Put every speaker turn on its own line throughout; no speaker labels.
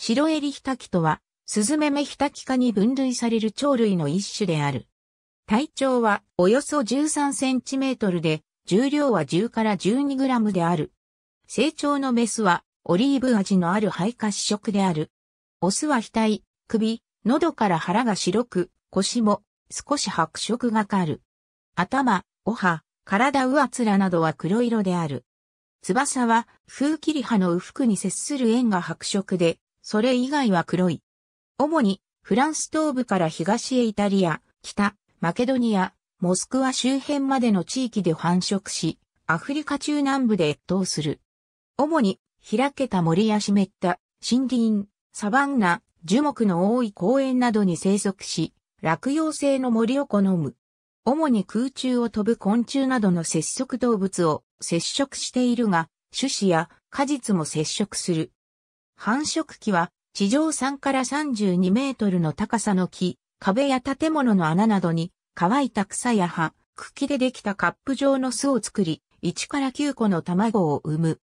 白襟ヒタキとは、スズメメヒタキ科に分類される鳥類の一種である。体長はおよそ13センチメートルで、重量は10から12グラムである。成長のメスはオリーブ味のある肺褐色である。オスは額、首、喉から腹が白く、腰も少し白色がかる。頭、お歯、体上つらなどは黒色である。翼は、風切り葉の右腹に接する円が白色で、それ以外は黒い。主に、フランス東部から東へイタリア、北、マケドニア、モスクワ周辺までの地域で繁殖し、アフリカ中南部で越冬する。主に、開けた森や湿った森林、サバンナ、樹木の多い公園などに生息し、落葉性の森を好む。主に空中を飛ぶ昆虫などの節足動物を接触しているが、種子や果実も接触する。繁殖期は地上3から32メートルの高さの木、壁や建物の穴などに乾いた草や葉、茎でできたカップ状の巣を作り、1から9個の卵を産む。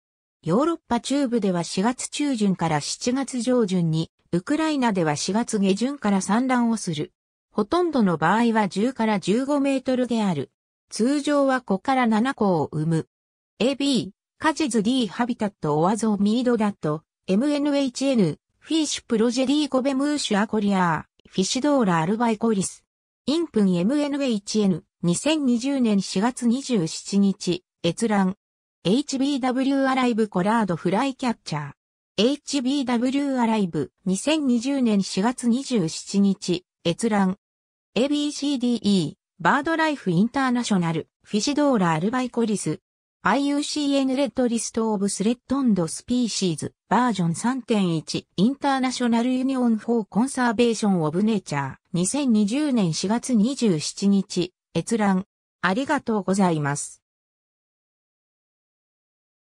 ヨーロッパ中部では4月中旬から7月上旬に、ウクライナでは4月下旬から産卵をする。ほとんどの場合は10から15メートルである。通常は5から7個を産む。AB、カジズ D ハビタットオアゾミードダット、MNHN、フィッシュプロジェリーコベムーシュアコリアー、フィッシュドーラアルバイコリス。インプン MNHN、2020年4月27日、閲覧。HBW アライブコラードフライキャッチャー。HBW アライブ、2020年4月27日、閲覧。ABCDE、バードライフインターナショナル、フィッシュドーラアルバイコリス。IUCN レッドリストオブスレッドンドスピーシーズバージョン3.1インターナショナルユニオンフォーコンサーベーションオブネイチャー2020年4月27日閲覧ありがとうございます。